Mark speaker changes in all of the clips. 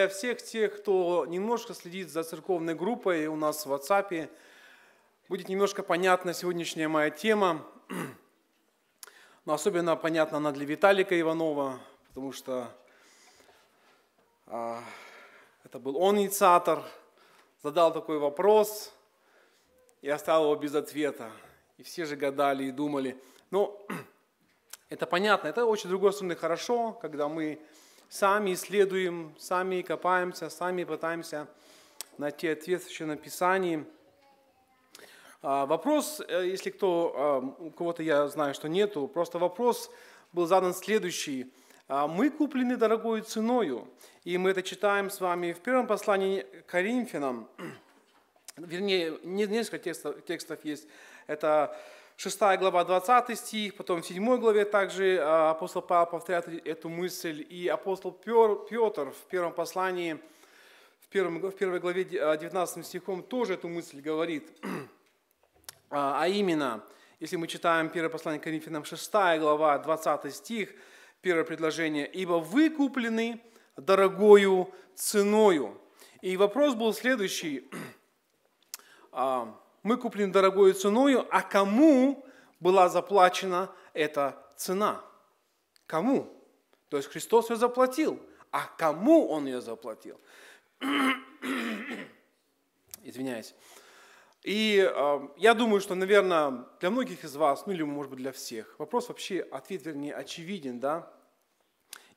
Speaker 1: Для всех тех, кто немножко следит за церковной группой у нас в WhatsApp, будет немножко понятна сегодняшняя моя тема. Но особенно понятна она для Виталика Иванова, потому что а, это был он инициатор, задал такой вопрос и оставил его без ответа. И все же гадали и думали. Но это понятно, это очень, с другой стороны, хорошо, когда мы сами исследуем, сами копаемся, сами пытаемся найти ответ еще на Писании. А, вопрос, э, если кто, а, у кого-то я знаю, что нету, просто вопрос был задан следующий. А, мы куплены дорогой ценою, и мы это читаем с вами в первом послании к Коринфянам. Вернее, несколько текстов, текстов есть. Это 6 глава 20 стих, потом в 7 главе также а, апостол Павел повторяет эту мысль, и апостол Петр в первом послании, в, первом, в первой главе 19 а, стихом тоже эту мысль говорит. А, а именно, если мы читаем первое послание к Коринфянам 6 глава 20 стих, первое предложение, «Ибо вы куплены дорогою ценою». И вопрос был следующий – мы куплены дорогою ценою, а кому была заплачена эта цена? Кому? То есть Христос ее заплатил. А кому Он ее заплатил? Извиняюсь. И э, я думаю, что, наверное, для многих из вас, ну или, может быть, для всех, вопрос вообще, ответ, вернее, очевиден, да?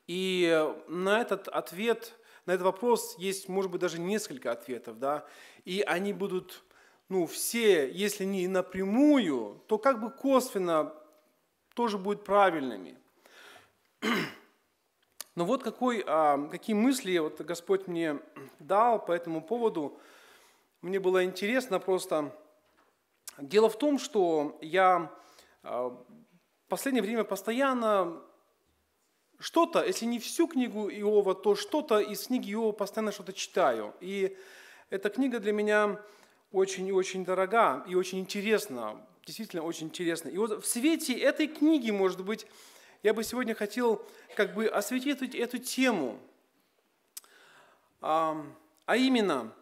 Speaker 1: И на этот ответ, на этот вопрос есть, может быть, даже несколько ответов, да? И они будут ну, все, если не напрямую, то как бы косвенно тоже будут правильными. Но вот какой, а, какие мысли вот Господь мне дал по этому поводу. Мне было интересно просто. Дело в том, что я а, в последнее время постоянно что-то, если не всю книгу Иова, то что-то из книги Иова постоянно что-то читаю. И эта книга для меня очень и очень дорога и очень интересна, действительно очень интересна. И вот в свете этой книги, может быть, я бы сегодня хотел как бы осветить эту, тему. А, а именно,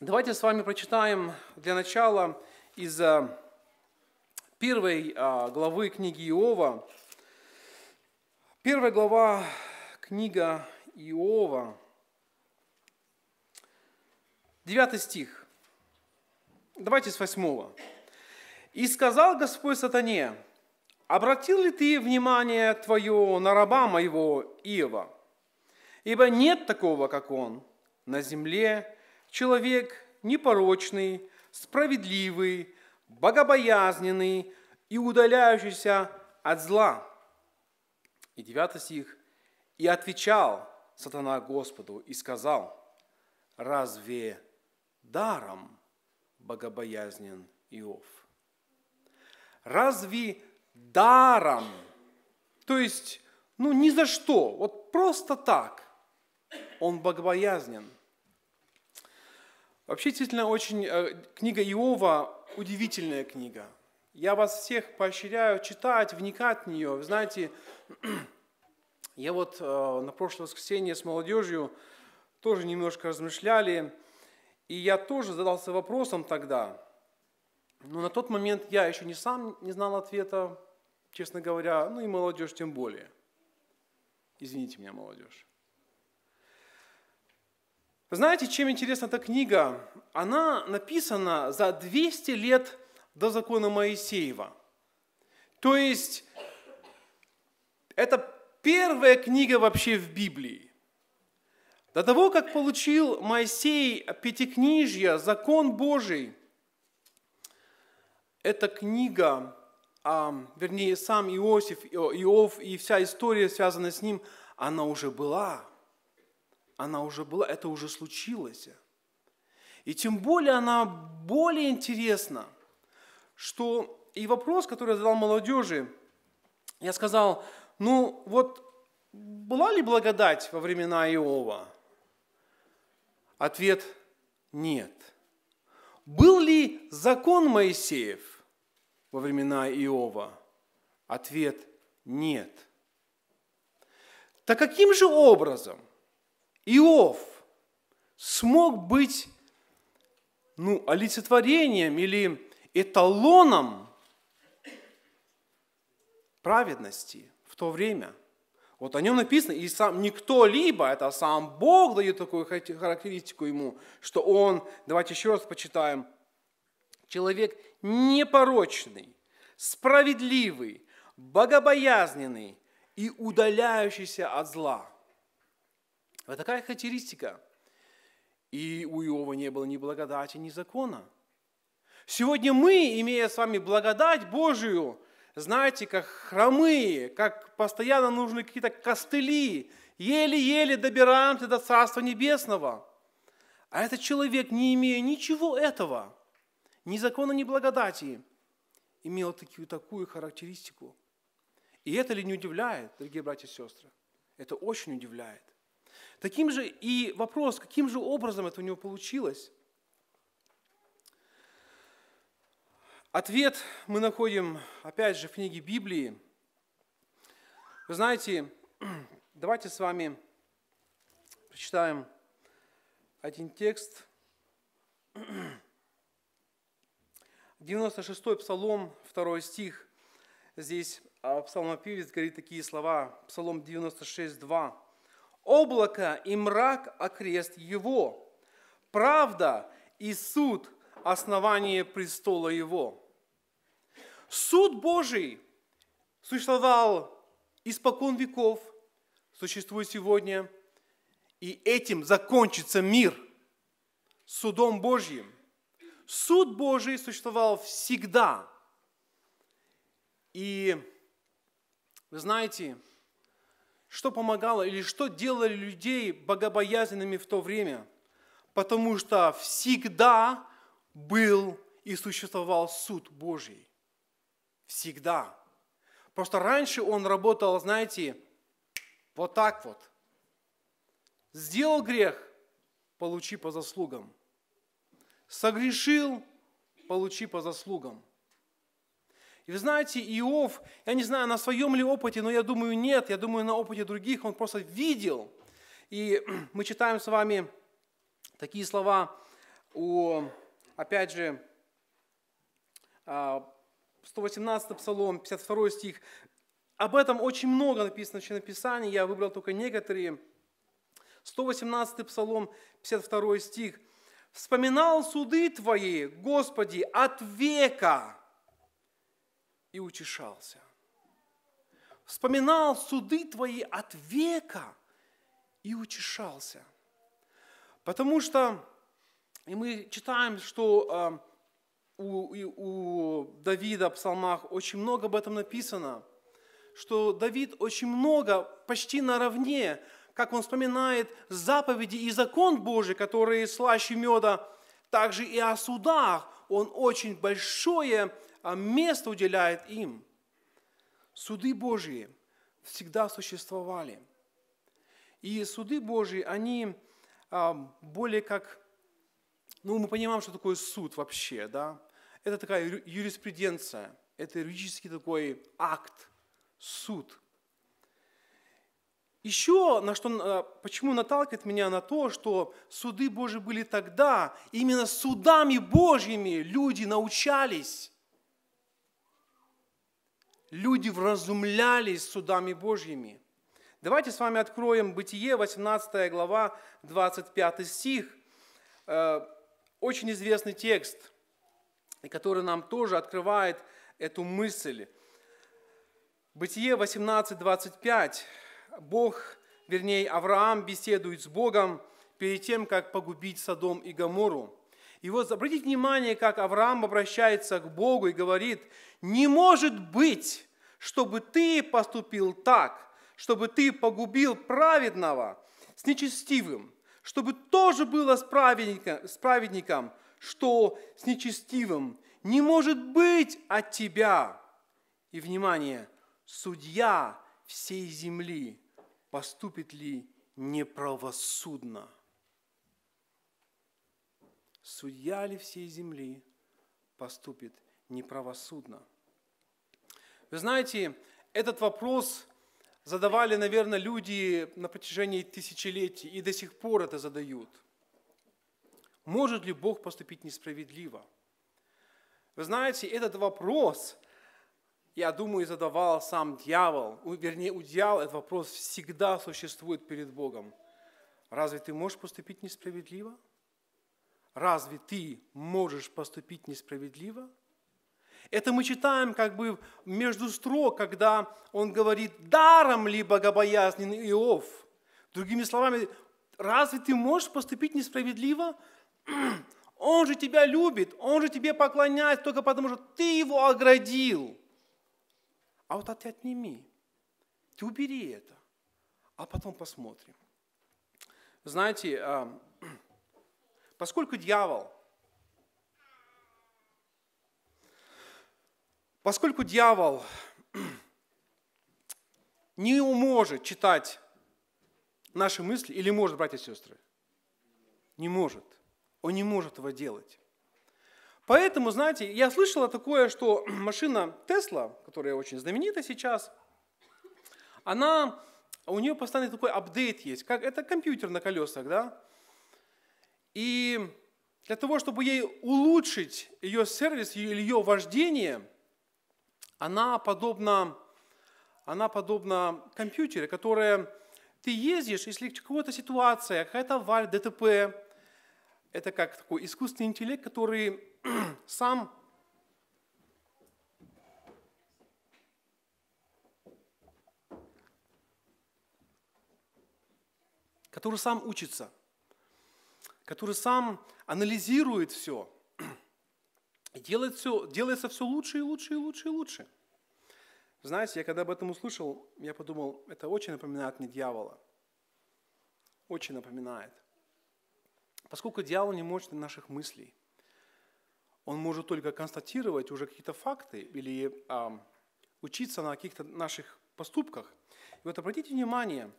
Speaker 1: давайте с вами прочитаем для начала из а, первой а, главы книги Иова. Первая глава книга Иова, 9 стих. Давайте с восьмого. «И сказал Господь сатане, обратил ли ты внимание твое на раба моего Иова? Ибо нет такого, как он. На земле человек непорочный, справедливый, богобоязненный и удаляющийся от зла. И девятый стих. «И отвечал сатана Господу и сказал, разве даром богобоязнен Иов. Разве даром, то есть, ну, ни за что, вот просто так, он богобоязнен. Вообще, действительно, очень э, книга Иова удивительная книга. Я вас всех поощряю читать, вникать в нее. Вы знаете, я вот э, на прошлое воскресенье с молодежью тоже немножко размышляли и я тоже задался вопросом тогда, но на тот момент я еще не сам не знал ответа, честно говоря, ну и молодежь тем более. Извините меня, молодежь. знаете, чем интересна эта книга? Она написана за 200 лет до закона Моисеева. То есть это первая книга вообще в Библии. До того, как получил Моисей Пятикнижье, закон Божий, эта книга, а, вернее, сам Иосиф, Иов и вся история, связанная с ним, она уже была. Она уже была, это уже случилось. И тем более она более интересна, что и вопрос, который я задал молодежи, я сказал, ну вот была ли благодать во времена Иова? Ответ – нет. Был ли закон Моисеев во времена Иова? Ответ – нет. Так каким же образом Иов смог быть ну, олицетворением или эталоном праведности в то время – вот о нем написано, и сам никто либо, это сам Бог дает такую характеристику ему, что он, давайте еще раз почитаем, человек непорочный, справедливый, богобоязненный и удаляющийся от зла. Вот такая характеристика. И у Иова не было ни благодати, ни закона. Сегодня мы, имея с вами благодать Божию, знаете, как хромые, как постоянно нужны какие-то костыли, еле-еле добираемся до Царства Небесного. А этот человек, не имея ничего этого, ни закона, ни благодати, имел такую, такую характеристику. И это ли не удивляет, дорогие братья и сестры? Это очень удивляет. Таким же и вопрос, каким же образом это у него получилось. Ответ мы находим, опять же, в книге Библии. Вы знаете, давайте с вами прочитаем один текст. 96-й Псалом, 2 стих. Здесь а, псалмопевец говорит такие слова. Псалом 96, 2. «Облако и мрак – окрест его, правда и суд – основание престола его». Суд Божий существовал испокон веков, существует сегодня, и этим закончится мир судом Божьим. Суд Божий существовал всегда. И вы знаете, что помогало или что делали людей богобоязненными в то время? Потому что всегда был и существовал суд Божий. Всегда. Просто раньше он работал, знаете, вот так вот. Сделал грех, получи по заслугам. Согрешил, получи по заслугам. И вы знаете, Иов, я не знаю, на своем ли опыте, но я думаю, нет, я думаю, на опыте других он просто видел. И мы читаем с вами такие слова у, опять же, а, 118 Псалом, 52 стих. Об этом очень много написано в Писании, я выбрал только некоторые. 118 Псалом, 52 стих. «Вспоминал суды Твои, Господи, от века, и утешался». Вспоминал суды Твои от века и утешался. Потому что и мы читаем, что а, у, у Давида в псалмах очень много об этом написано, что Давид очень много, почти наравне, как он вспоминает заповеди и закон Божий, которые слаще меда, также и о судах он очень большое а, место уделяет им. Суды Божьи всегда существовали. И суды Божьи, они а, более как ну, мы понимаем, что такое суд вообще, да? Это такая юриспруденция, это юридический такой акт, суд. Еще на что, э, почему наталкивает меня на то, что суды Божьи были тогда, именно судами Божьими люди научались. Люди вразумлялись судами Божьими. Давайте с вами откроем Бытие, 18 глава, 25 стих. Э, очень известный текст – и который нам тоже открывает эту мысль. Бытие 18.25. Бог, вернее, Авраам беседует с Богом перед тем, как погубить Садом и Гамору. И вот обратите внимание, как Авраам обращается к Богу и говорит, «Не может быть, чтобы ты поступил так, чтобы ты погубил праведного с нечестивым, чтобы тоже было с праведником, с праведником что с нечестивым не может быть от тебя. И, внимание, судья всей земли поступит ли неправосудно? Судья ли всей земли поступит неправосудно? Вы знаете, этот вопрос задавали, наверное, люди на протяжении тысячелетий и до сих пор это задают – может ли Бог поступить несправедливо? Вы знаете, этот вопрос, я думаю, задавал сам дьявол. Вернее, у дьявола этот вопрос всегда существует перед Богом. Разве ты можешь поступить несправедливо? Разве ты можешь поступить несправедливо? Это мы читаем как бы между строк, когда он говорит «даром ли богобоязнен Иов?» Другими словами, разве ты можешь поступить несправедливо? Он же тебя любит, он же тебе поклоняется только потому, что ты его оградил. А вот а ты отними, ты убери это, а потом посмотрим. Знаете, поскольку дьявол, поскольку дьявол не может читать наши мысли или может, братья и сестры? Не может – он не может этого делать. Поэтому, знаете, я слышала такое, что машина Тесла, которая очень знаменита сейчас, она, у нее постоянно такой апдейт есть, как это компьютер на колесах, да? И для того, чтобы ей улучшить ее сервис или ее вождение, она подобна, она подобна компьютеру, которая ты ездишь, если какая-то ситуация, какая-то авария, ДТП, это как такой искусственный интеллект, который сам который сам учится, который сам анализирует все, делает все, делается все лучше и лучше и лучше и лучше. Знаете, я когда об этом услышал, я подумал, это очень напоминает мне дьявола. Очень напоминает. Поскольку дьявол не может наших мыслей, он может только констатировать уже какие-то факты или а, учиться на каких-то наших поступках. И вот обратите внимание,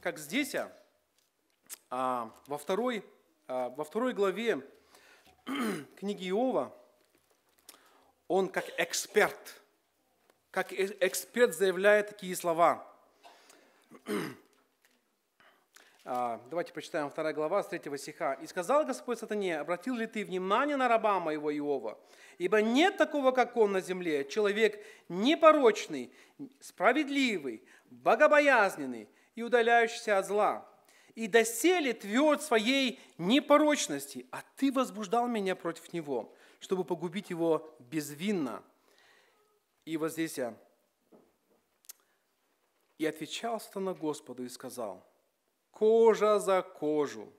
Speaker 1: как здесь, а, а во, второй, а, во второй главе книги Иова, он как эксперт, как э, эксперт заявляет такие слова. А, давайте прочитаем 2 глава с 3 стиха. «И сказал Господь сатане, обратил ли ты внимание на раба моего Иова? Ибо нет такого, как он на земле, человек непорочный, справедливый, богобоязненный и удаляющийся от зла. И доселе тверд своей непорочности, а ты возбуждал меня против него, чтобы погубить его безвинно». И вот здесь я. «И отвечал сатана Господу и сказал – кожа за кожу,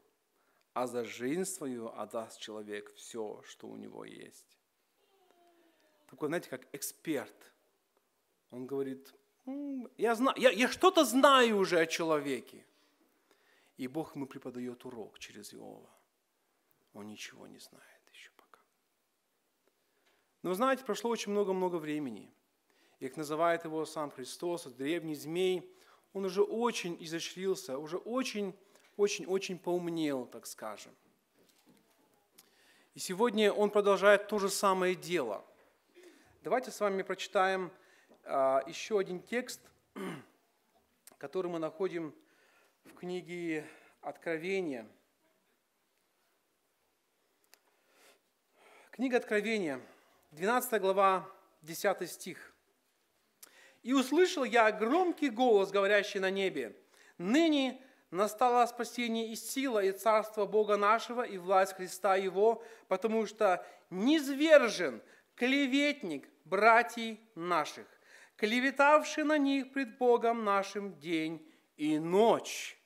Speaker 1: а за жизнь свою отдаст человек все, что у него есть. Такой, знаете, как эксперт. Он говорит, я, знаю, я, я что-то знаю уже о человеке. И Бог ему преподает урок через Иова. Он ничего не знает еще пока. Но вы знаете, прошло очень много-много времени. Их называет его сам Христос, древний змей – он уже очень изощрился, уже очень, очень, очень поумнел, так скажем. И сегодня он продолжает то же самое дело. Давайте с вами прочитаем а, еще один текст, который мы находим в книге Откровения. Книга Откровения, 12 глава, 10 стих. И услышал я громкий голос, говорящий на небе, «Ныне настало спасение и сила, и царство Бога нашего, и власть Христа Его, потому что низвержен клеветник братьей наших, клеветавший на них пред Богом нашим день и ночь».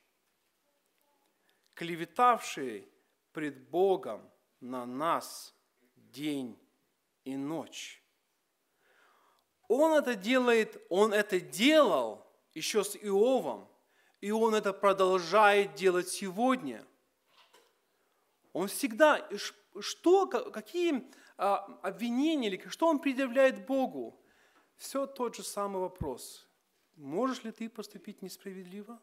Speaker 1: Клеветавший пред Богом на нас день и ночь. Он это делает, он это делал еще с Иовом, и он это продолжает делать сегодня. Он всегда, что, какие а, обвинения или что он предъявляет Богу? Все тот же самый вопрос. Можешь ли ты поступить несправедливо?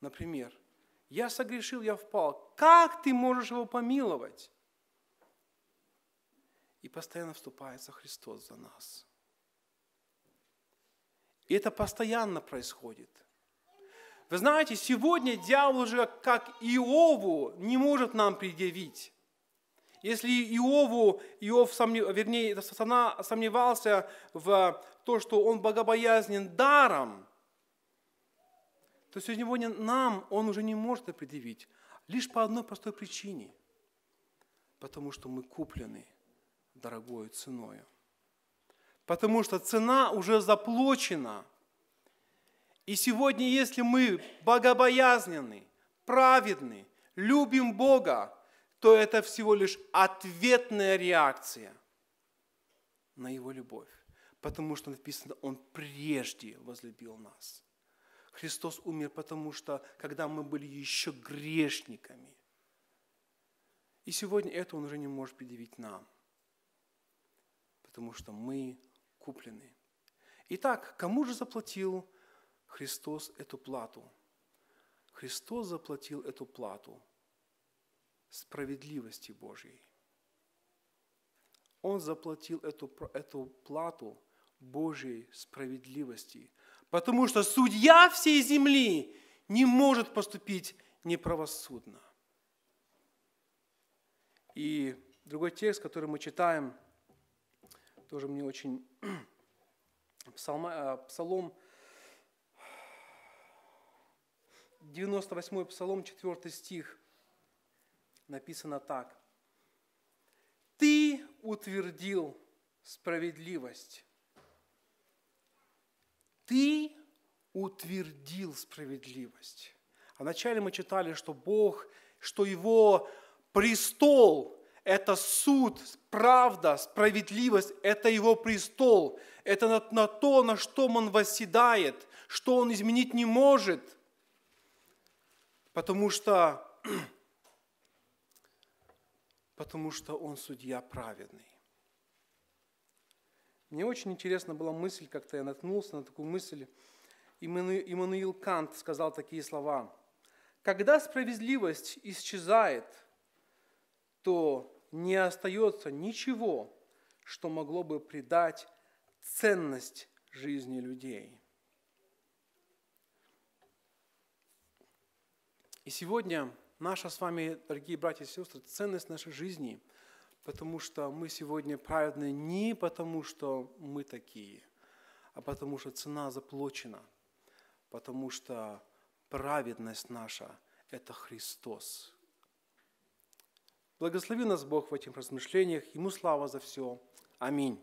Speaker 1: Например, я согрешил, я впал. Как ты можешь его помиловать? И постоянно вступается Христос за нас. И это постоянно происходит. Вы знаете, сегодня дьявол уже, как Иову, не может нам предъявить. Если Иову, Иов, сомнев, вернее, сатана сомневался в то, что он богобоязнен даром, то сегодня нам он уже не может предъявить. Лишь по одной простой причине. Потому что мы куплены – дорогою ценой, Потому что цена уже заплачена. И сегодня, если мы богобоязнены, праведны, любим Бога, то это всего лишь ответная реакция на Его любовь. Потому что написано, Он прежде возлюбил нас. Христос умер, потому что когда мы были еще грешниками. И сегодня это Он уже не может предъявить нам потому что мы куплены. Итак, кому же заплатил Христос эту плату? Христос заплатил эту плату справедливости Божьей. Он заплатил эту, эту плату Божьей справедливости, потому что судья всей земли не может поступить неправосудно. И другой текст, который мы читаем – тоже мне очень... Псалма, э, псалом 98 псалом, 4 стих, написано так. «Ты утвердил справедливость». «Ты утвердил справедливость». А вначале мы читали, что Бог, что Его престол это суд, правда, справедливость, это его престол, это на, на то, на что он восседает, что он изменить не может. Потому что, потому что он судья праведный. Мне очень интересна была мысль, как-то я наткнулся на такую мысль. Иммануил Кант сказал такие слова. «Когда справедливость исчезает, то не остается ничего, что могло бы придать ценность жизни людей. И сегодня наша с вами, дорогие братья и сестры, ценность нашей жизни, потому что мы сегодня праведны не потому, что мы такие, а потому что цена заплачена, потому что праведность наша – это Христос. Благослови нас Бог в этих размышлениях. Ему слава за все. Аминь.